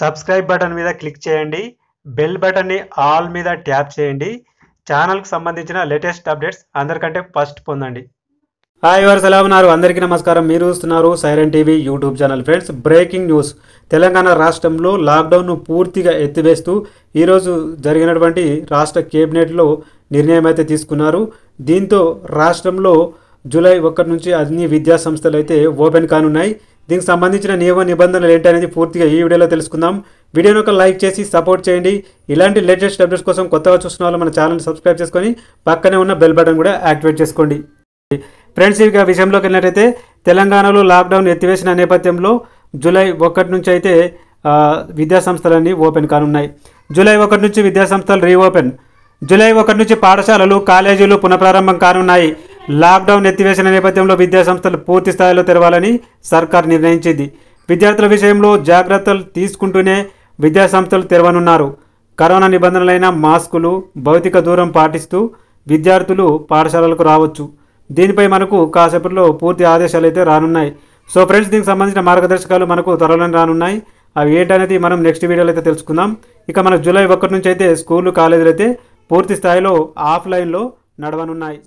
subscribe button మీద click చేయండి bell బటన్ని ఆల్ మీద ట్యాప్ చేయండి ఛానల్కి సంబంధించిన లేటెస్ట్ అప్డేట్స్ అందరికంటే ఫస్ట్ పొందండి హాయ్ వారు ఎలా ఉన్నారు అందరికీ నమస్కారం మీరు చూస్తున్నారు siren TV YouTube channel friends breaking news Telangana రాష్ట్రంలో లాక్డౌన్ను పూర్తిగా ఎత్తివేస్తూ ఈరోజు జరిగినటువంటి రాష్ట్ర కేబినెట్లో నిర్ణయం అయితే తీసుకున్నారు దీంతో రాష్ట్రంలో జూలై ఒకటి నుంచి అన్ని విద్యా సంస్థలు అయితే ఓపెన్ కానున్నాయి దీనికి సంబంధించిన నియమ నిబంధనలు ఏంటనేది పూర్తిగా ఈ వీడియోలో తెలుసుకుందాం వీడియోని ఒక లైక్ చేసి సపోర్ట్ చేయండి ఇలాంటి లేటెస్ట్ అప్డేట్స్ కోసం కొత్తగా చూసిన వాళ్ళు మన ఛానల్ని సబ్స్క్రైబ్ చేసుకొని పక్కనే ఉన్న బెల్ బటన్ కూడా యాక్టివేట్ చేసుకోండి ఫ్రెండ్స్ ఇక విషయంలోకి వెళ్ళినట్టయితే తెలంగాణలో లాక్డౌన్ ఎత్తివేసిన నేపథ్యంలో జూలై ఒకటి నుంచి అయితే విద్యాసంస్థలన్నీ ఓపెన్ కానున్నాయి జూలై ఒకటి నుంచి విద్యాసంస్థలు రీఓపెన్ జూలై ఒకటి నుంచి పాఠశాలలు కాలేజీలు పునఃప్రారంభం కానున్నాయి లాక్డౌన్ ఎత్తివేసిన నేపథ్యంలో విద్యాసంస్థలు పూర్తి స్థాయిలో తెరవాలని సర్కార్ నిర్ణయించింది విద్యార్థుల విషయంలో జాగ్రత్తలు తీసుకుంటూనే విద్యాసంస్థలు తెరవనున్నారు కరోనా నిబంధనలైన మాస్కులు భౌతిక దూరం పాటిస్తూ విద్యార్థులు పాఠశాలలకు రావచ్చు దీనిపై మనకు కాసేపట్లో పూర్తి ఆదేశాలు అయితే రానున్నాయి సో ఫ్రెండ్స్ దీనికి సంబంధించిన మార్గదర్శకాలు మనకు త్వరలోనే రానున్నాయి అవి ఏంటనేది మనం నెక్స్ట్ వీడియోలో అయితే తెలుసుకుందాం ఇక మనకు జూలై ఒకటి నుంచి అయితే స్కూళ్ళు కాలేజీలు అయితే పూర్తి స్థాయిలో ఆఫ్లైన్లో నడవనున్నాయి